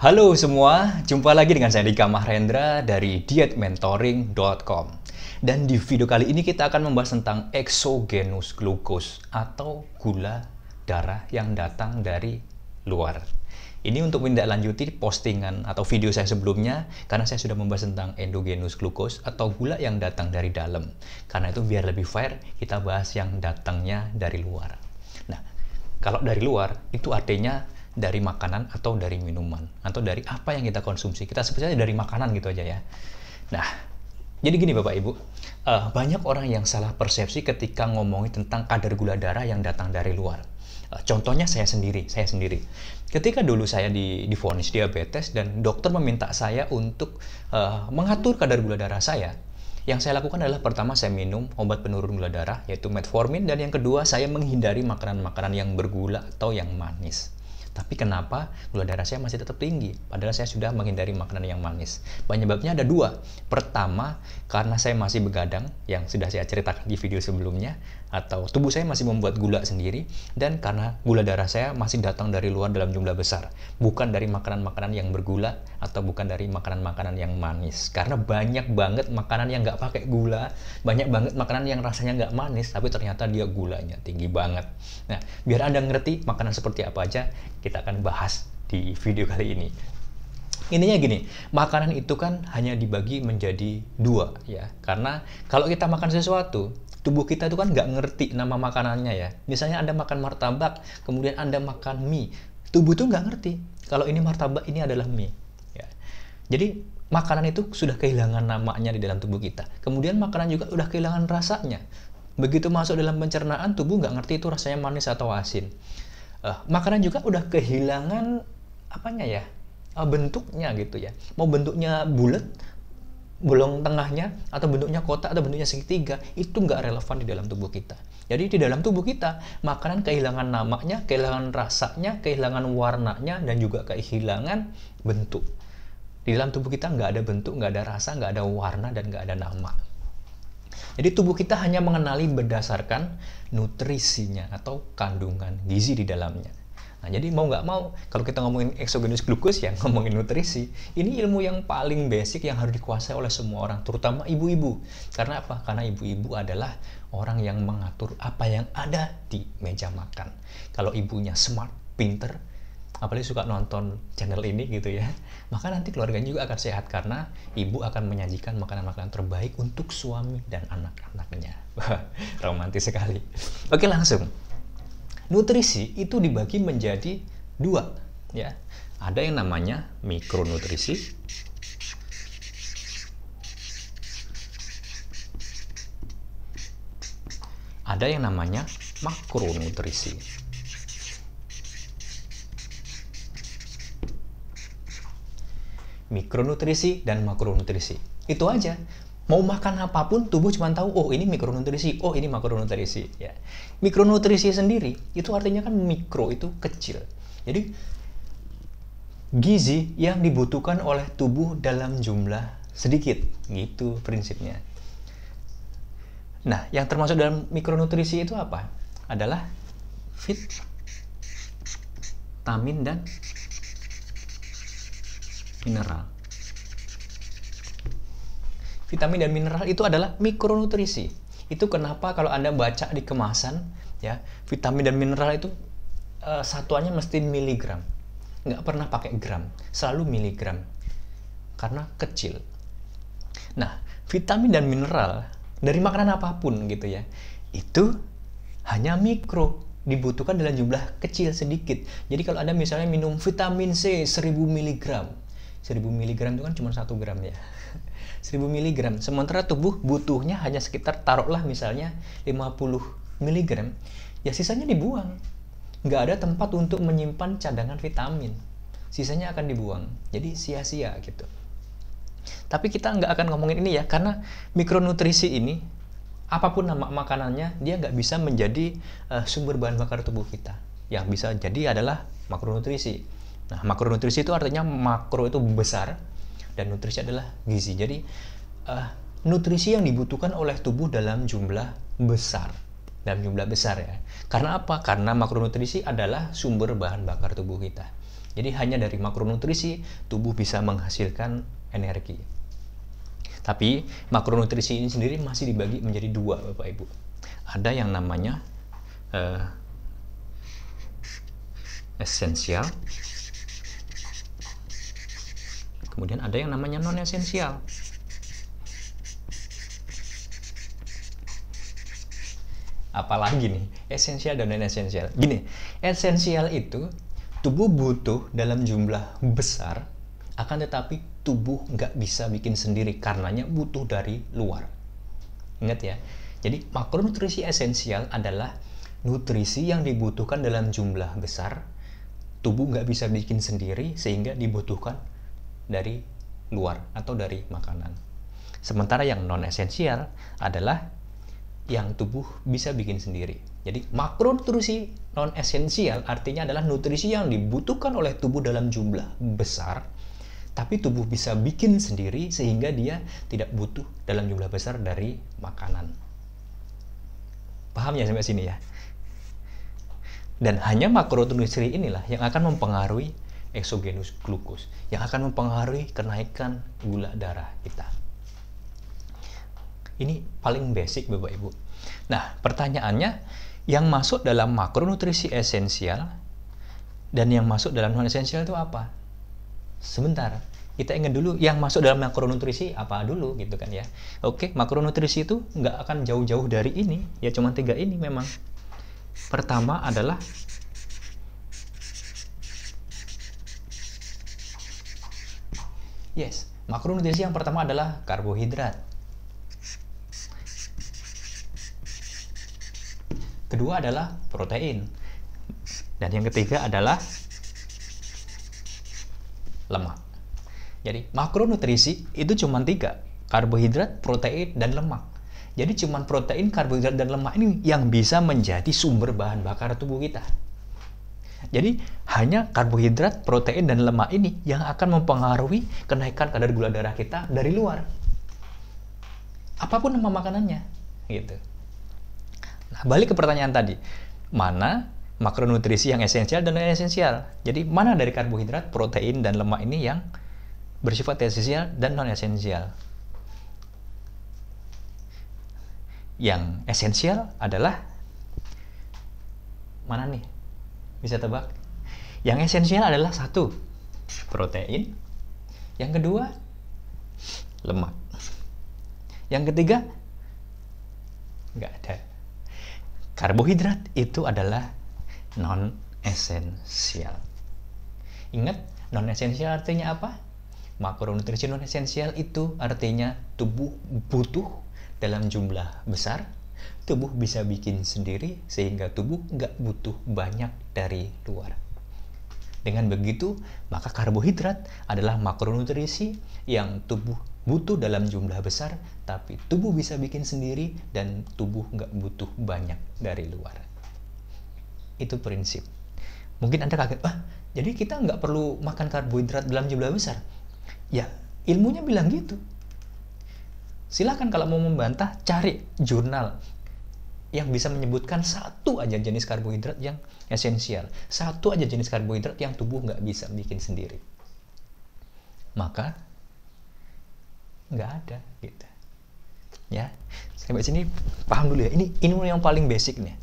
Halo semua, jumpa lagi dengan saya Dika Mahrendra dari dietmentoring.com. Dan di video kali ini kita akan membahas tentang exogenous glukos atau gula darah yang datang dari luar. Ini untuk menindaklanjuti postingan atau video saya sebelumnya karena saya sudah membahas tentang endogenous glukos atau gula yang datang dari dalam. Karena itu biar lebih fair kita bahas yang datangnya dari luar. Nah, kalau dari luar itu artinya dari makanan atau dari minuman atau dari apa yang kita konsumsi. Kita sebut dari makanan gitu aja ya. Nah, jadi gini Bapak Ibu, uh, banyak orang yang salah persepsi ketika ngomongin tentang kadar gula darah yang datang dari luar. Uh, contohnya saya sendiri, saya sendiri. Ketika dulu saya di divonis diabetes dan dokter meminta saya untuk uh, mengatur kadar gula darah saya, yang saya lakukan adalah pertama saya minum obat penurun gula darah yaitu metformin dan yang kedua saya menghindari makanan-makanan yang bergula atau yang manis. Tapi kenapa gula darah saya masih tetap tinggi? Padahal saya sudah menghindari makanan yang manis. Penyebabnya ada dua. Pertama, karena saya masih begadang, yang sudah saya ceritakan di video sebelumnya, atau tubuh saya masih membuat gula sendiri, dan karena gula darah saya masih datang dari luar dalam jumlah besar. Bukan dari makanan-makanan yang bergula, atau bukan dari makanan-makanan yang manis. Karena banyak banget makanan yang nggak pakai gula, banyak banget makanan yang rasanya nggak manis, tapi ternyata dia gulanya tinggi banget. Nah, biar Anda ngerti makanan seperti apa aja, kita kita akan bahas di video kali ini. Intinya gini, makanan itu kan hanya dibagi menjadi dua ya. Karena kalau kita makan sesuatu, tubuh kita itu kan nggak ngerti nama makanannya ya. Misalnya Anda makan martabak, kemudian Anda makan mie, tubuh itu nggak ngerti kalau ini martabak, ini adalah mie. Ya. Jadi makanan itu sudah kehilangan namanya di dalam tubuh kita. Kemudian makanan juga sudah kehilangan rasanya. Begitu masuk dalam pencernaan, tubuh nggak ngerti itu rasanya manis atau asin uh, makanan juga udah kehilangan apanya ya uh, bentuknya gitu ya mau bentuknya bulat bolong tengahnya atau bentuknya kotak atau bentuknya segitiga itu nggak relevan di dalam tubuh kita. Jadi di dalam tubuh kita makanan kehilangan namanya, kehilangan rasanya, kehilangan warnanya dan juga kehilangan bentuk. Di dalam tubuh kita nggak ada bentuk, nggak ada rasa, nggak ada warna dan nggak ada nama. Jadi tubuh kita hanya mengenali berdasarkan nutrisinya atau kandungan gizi di dalamnya. Nah, jadi mau nggak mau, kalau kita ngomongin eksogenus glukus ya, ngomongin nutrisi, ini ilmu yang paling basic yang harus dikuasai oleh semua orang, terutama ibu-ibu. Karena apa? Karena ibu-ibu adalah orang yang mengatur apa yang ada di meja makan. Kalau ibunya smart, pinter, apalagi suka nonton channel ini gitu ya, maka nanti keluarganya juga akan sehat karena ibu akan menyajikan makanan-makanan terbaik untuk suami dan anak-anaknya. Romantis sekali. Oke langsung. Nutrisi itu dibagi menjadi dua, ya. Ada yang namanya mikronutrisi, ada yang namanya makronutrisi. mikronutrisi dan makronutrisi. Itu aja. Mau makan apapun tubuh cuma tahu oh ini mikronutrisi, oh ini makronutrisi ya. Mikronutrisi sendiri itu artinya kan mikro itu kecil. Jadi gizi yang dibutuhkan oleh tubuh dalam jumlah sedikit gitu prinsipnya. Nah, yang termasuk dalam mikronutrisi itu apa? Adalah vitamin dan mineral. Vitamin dan mineral itu adalah mikronutrisi. Itu kenapa kalau Anda baca di kemasan ya, vitamin dan mineral itu uh, satuannya mesti miligram. Nggak pernah pakai gram, selalu miligram. Karena kecil. Nah, vitamin dan mineral dari makanan apapun gitu ya, itu hanya mikro dibutuhkan dalam jumlah kecil sedikit. Jadi kalau Anda misalnya minum vitamin C 1000 miligram. 1000 mg itu kan cuma 1 gram ya 1000 mg sementara tubuh butuhnya hanya sekitar taruhlah misalnya 50 mg ya sisanya dibuang nggak ada tempat untuk menyimpan cadangan vitamin sisanya akan dibuang jadi sia-sia gitu tapi kita nggak akan ngomongin ini ya karena mikronutrisi ini apapun nama makanannya dia nggak bisa menjadi uh, sumber bahan bakar tubuh kita yang bisa jadi adalah makronutrisi Nah, makronutrisi itu artinya makro itu besar dan nutrisi adalah gizi. Jadi uh, nutrisi yang dibutuhkan oleh tubuh dalam jumlah besar. Dalam jumlah besar ya. Karena apa? Karena makronutrisi adalah sumber bahan bakar tubuh kita. Jadi hanya dari makronutrisi tubuh bisa menghasilkan energi. Tapi makronutrisi ini sendiri masih dibagi menjadi dua, Bapak Ibu. Ada yang namanya uh, esensial Kemudian ada yang namanya non esensial. Apalagi nih, esensial dan non esensial. Gini, esensial itu tubuh butuh dalam jumlah besar, akan tetapi tubuh nggak bisa bikin sendiri karenanya butuh dari luar. Ingat ya. Jadi makronutrisi esensial adalah nutrisi yang dibutuhkan dalam jumlah besar, tubuh nggak bisa bikin sendiri sehingga dibutuhkan dari luar atau dari makanan. Sementara yang non esensial adalah yang tubuh bisa bikin sendiri. Jadi makronutrisi non esensial artinya adalah nutrisi yang dibutuhkan oleh tubuh dalam jumlah besar tapi tubuh bisa bikin sendiri sehingga dia tidak butuh dalam jumlah besar dari makanan. Paham ya sampai sini ya? Dan hanya makronutrisi inilah yang akan mempengaruhi eksogenus glukos yang akan mempengaruhi kenaikan gula darah kita. Ini paling basic Bapak Ibu. Nah, pertanyaannya yang masuk dalam makronutrisi esensial dan yang masuk dalam non esensial itu apa? Sebentar, kita ingat dulu yang masuk dalam makronutrisi apa dulu gitu kan ya oke makronutrisi itu nggak akan jauh-jauh dari ini ya cuma tiga ini memang pertama adalah Yes, makronutrisi yang pertama adalah karbohidrat. Kedua adalah protein. Dan yang ketiga adalah lemak. Jadi makronutrisi itu cuma tiga, karbohidrat, protein, dan lemak. Jadi cuma protein, karbohidrat, dan lemak ini yang bisa menjadi sumber bahan bakar tubuh kita. Jadi hanya karbohidrat, protein, dan lemak ini yang akan mempengaruhi kenaikan kadar gula darah kita dari luar. Apapun nama makanannya, gitu. Nah, balik ke pertanyaan tadi. Mana makronutrisi yang esensial dan non esensial? Jadi, mana dari karbohidrat, protein, dan lemak ini yang bersifat esensial dan non esensial? Yang esensial adalah mana nih bisa tebak? Yang esensial adalah satu, protein. Yang kedua, lemak. Yang ketiga, nggak ada. Karbohidrat itu adalah non esensial. Ingat, non esensial artinya apa? Makronutrisi non esensial itu artinya tubuh butuh dalam jumlah besar tubuh bisa bikin sendiri sehingga tubuh nggak butuh banyak dari luar. Dengan begitu, maka karbohidrat adalah makronutrisi yang tubuh butuh dalam jumlah besar, tapi tubuh bisa bikin sendiri dan tubuh nggak butuh banyak dari luar. Itu prinsip. Mungkin Anda kaget, ah, jadi kita nggak perlu makan karbohidrat dalam jumlah besar? Ya, ilmunya bilang gitu silahkan kalau mau membantah cari jurnal yang bisa menyebutkan satu aja jenis karbohidrat yang esensial, satu aja jenis karbohidrat yang tubuh nggak bisa bikin sendiri. Maka nggak ada gitu. Ya, sampai sini paham dulu ya. Ini ini yang paling basic nih.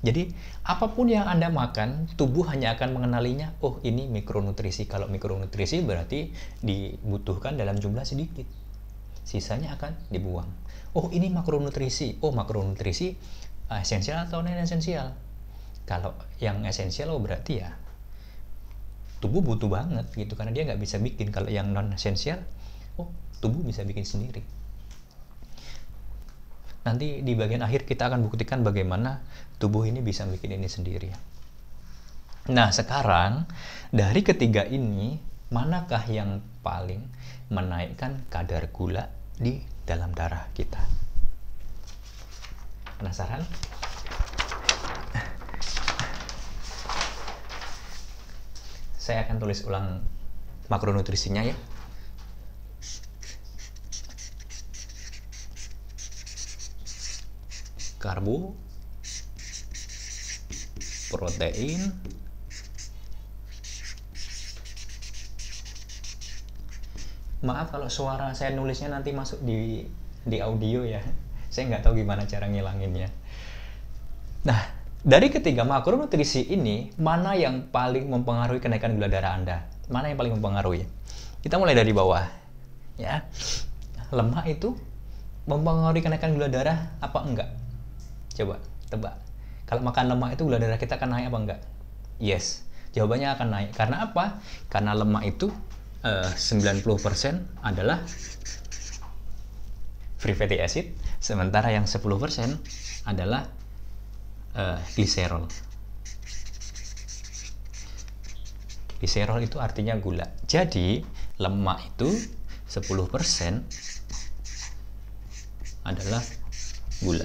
Jadi apapun yang Anda makan, tubuh hanya akan mengenalinya, oh ini mikronutrisi. Kalau mikronutrisi berarti dibutuhkan dalam jumlah sedikit sisanya akan dibuang. Oh, ini makronutrisi. Oh, makronutrisi esensial atau non esensial? Kalau yang esensial oh berarti ya tubuh butuh banget gitu karena dia nggak bisa bikin. Kalau yang non esensial, oh tubuh bisa bikin sendiri. Nanti di bagian akhir kita akan buktikan bagaimana tubuh ini bisa bikin ini sendiri. Nah, sekarang dari ketiga ini, manakah yang paling menaikkan kadar gula di dalam darah kita. Penasaran? Saya akan tulis ulang makronutrisinya ya. Karbo, protein, maaf kalau suara saya nulisnya nanti masuk di di audio ya saya nggak tahu gimana cara ngilanginnya nah dari ketiga makronutrisi ini mana yang paling mempengaruhi kenaikan gula darah anda mana yang paling mempengaruhi kita mulai dari bawah ya lemak itu mempengaruhi kenaikan gula darah apa enggak coba tebak kalau makan lemak itu gula darah kita akan naik apa enggak yes jawabannya akan naik karena apa karena lemak itu Eh, uh, 90% adalah free fatty acid, sementara yang 10% adalah uh, glycerol glycerol itu artinya gula. Jadi, lemak itu 10% adalah gula.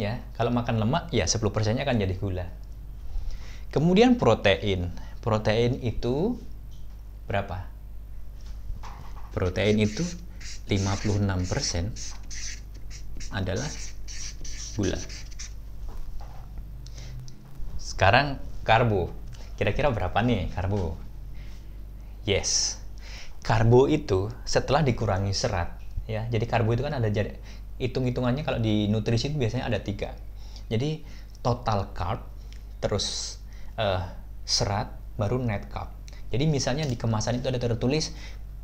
Ya, kalau makan lemak ya 10%-nya akan jadi gula. Kemudian protein protein itu berapa? Protein itu 56% adalah gula. Sekarang karbo. Kira-kira berapa nih karbo? Yes. Karbo itu setelah dikurangi serat ya. Jadi karbo itu kan ada jadi hitung-hitungannya kalau di nutrisi itu biasanya ada tiga. Jadi total carb terus uh, serat baru net carb. Jadi misalnya di kemasan itu ada tertulis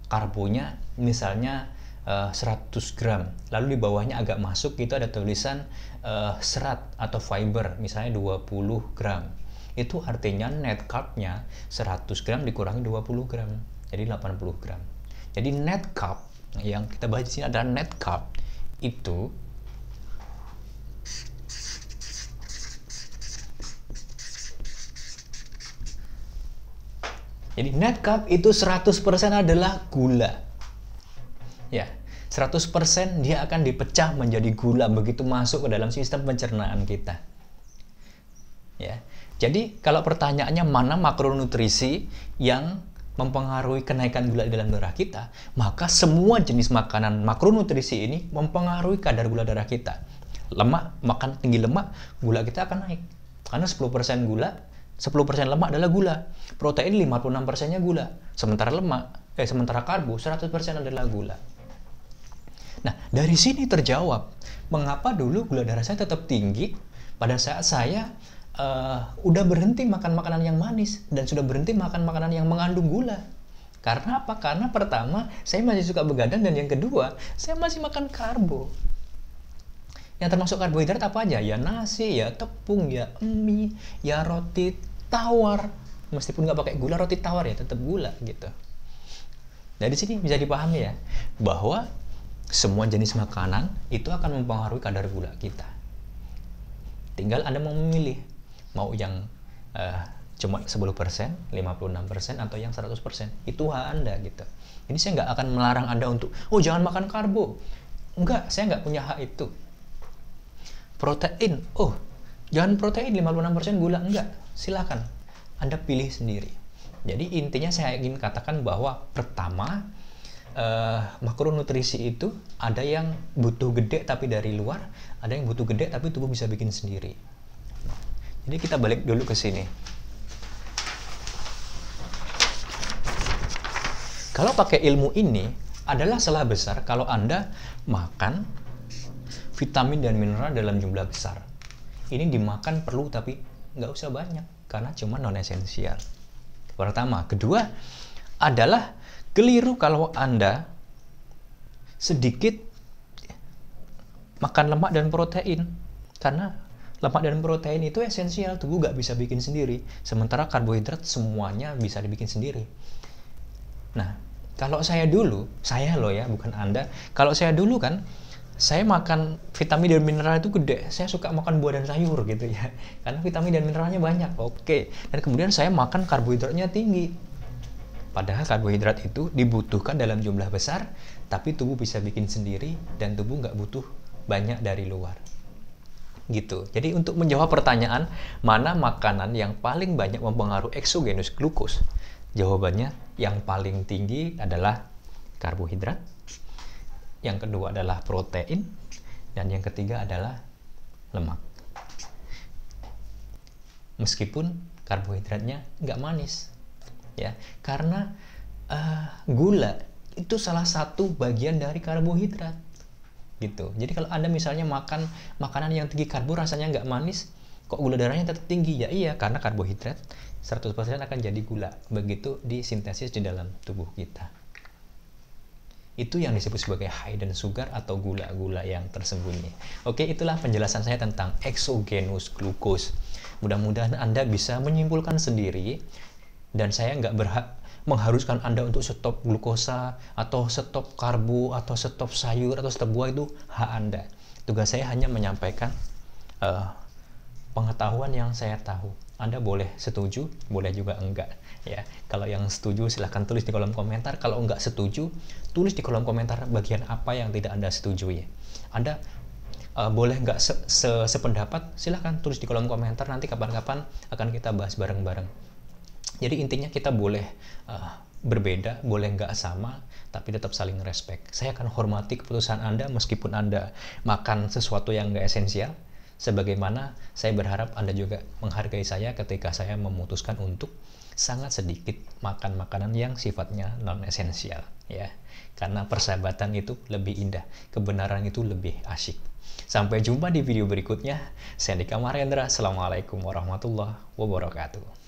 karbonya misalnya uh, eh, 100 gram. Lalu di bawahnya agak masuk itu ada tulisan uh, serat atau fiber misalnya 20 gram. Itu artinya net carb-nya 100 gram dikurangi 20 gram. Jadi 80 gram. Jadi net carb yang kita bahas di sini adalah net carb itu Jadi net carb itu 100% adalah gula. Ya, 100% dia akan dipecah menjadi gula begitu masuk ke dalam sistem pencernaan kita. Ya. Jadi kalau pertanyaannya mana makronutrisi yang mempengaruhi kenaikan gula di dalam darah kita, maka semua jenis makanan makronutrisi ini mempengaruhi kadar gula darah kita. Lemak, makan tinggi lemak, gula kita akan naik. Karena 10% gula 10% lemak adalah gula. Protein 56%-nya gula. Sementara lemak, eh sementara karbo 100% adalah gula. Nah, dari sini terjawab mengapa dulu gula darah saya tetap tinggi pada saat saya uh, udah berhenti makan makanan yang manis dan sudah berhenti makan makanan yang mengandung gula. Karena apa? Karena pertama, saya masih suka begadang dan yang kedua, saya masih makan karbo. Yang termasuk karbohidrat apa aja? Ya nasi, ya tepung, ya mie, ya roti tawar. Meskipun nggak pakai gula, roti tawar ya tetap gula gitu. Nah, Dari sini bisa dipahami ya, bahwa semua jenis makanan itu akan mempengaruhi kadar gula kita. Tinggal Anda mau memilih, mau yang uh, cuma 10%, 56%, atau yang 100%. Itu hak Anda gitu. Ini saya nggak akan melarang Anda untuk, oh jangan makan karbo. Enggak, saya nggak punya hak itu protein oh jangan protein 56% gula enggak silakan anda pilih sendiri jadi intinya saya ingin katakan bahwa pertama eh, makronutrisi itu ada yang butuh gede tapi dari luar ada yang butuh gede tapi tubuh bisa bikin sendiri jadi kita balik dulu ke sini kalau pakai ilmu ini adalah salah besar kalau Anda makan vitamin dan mineral dalam jumlah besar. Ini dimakan perlu tapi nggak usah banyak karena cuma non esensial. Pertama, kedua adalah keliru kalau Anda sedikit makan lemak dan protein karena lemak dan protein itu esensial tubuh nggak bisa bikin sendiri sementara karbohidrat semuanya bisa dibikin sendiri nah kalau saya dulu saya loh ya bukan anda kalau saya dulu kan saya makan vitamin dan mineral itu gede saya suka makan buah dan sayur gitu ya karena vitamin dan mineralnya banyak oke dan kemudian saya makan karbohidratnya tinggi padahal karbohidrat itu dibutuhkan dalam jumlah besar tapi tubuh bisa bikin sendiri dan tubuh nggak butuh banyak dari luar gitu jadi untuk menjawab pertanyaan mana makanan yang paling banyak mempengaruhi eksogenus glukos jawabannya yang paling tinggi adalah karbohidrat yang kedua adalah protein, dan yang ketiga adalah lemak. Meskipun karbohidratnya nggak manis, ya, karena uh, gula itu salah satu bagian dari karbohidrat, gitu. Jadi kalau anda misalnya makan makanan yang tinggi karbo rasanya nggak manis, kok gula darahnya tetap tinggi? Ya iya, karena karbohidrat 100% akan jadi gula, begitu disintesis di dalam tubuh kita. Itu yang disebut sebagai hidden sugar atau gula-gula yang tersembunyi. Oke, itulah penjelasan saya tentang exogenous glucose. Mudah-mudahan Anda bisa menyimpulkan sendiri dan saya nggak berhak mengharuskan Anda untuk stop glukosa atau stop karbo atau stop sayur atau stop buah itu hak Anda. Tugas saya hanya menyampaikan uh, pengetahuan yang saya tahu. Anda boleh setuju, boleh juga enggak ya kalau yang setuju silahkan tulis di kolom komentar kalau nggak setuju tulis di kolom komentar bagian apa yang tidak anda setujui anda uh, boleh nggak se -se sependapat silahkan tulis di kolom komentar nanti kapan-kapan akan kita bahas bareng-bareng jadi intinya kita boleh uh, berbeda, boleh nggak sama, tapi tetap saling respect. Saya akan hormati keputusan Anda meskipun Anda makan sesuatu yang nggak esensial, sebagaimana saya berharap Anda juga menghargai saya ketika saya memutuskan untuk sangat sedikit makan makanan yang sifatnya non esensial ya karena persahabatan itu lebih indah kebenaran itu lebih asyik sampai jumpa di video berikutnya saya Dika Marendra Assalamualaikum warahmatullahi wabarakatuh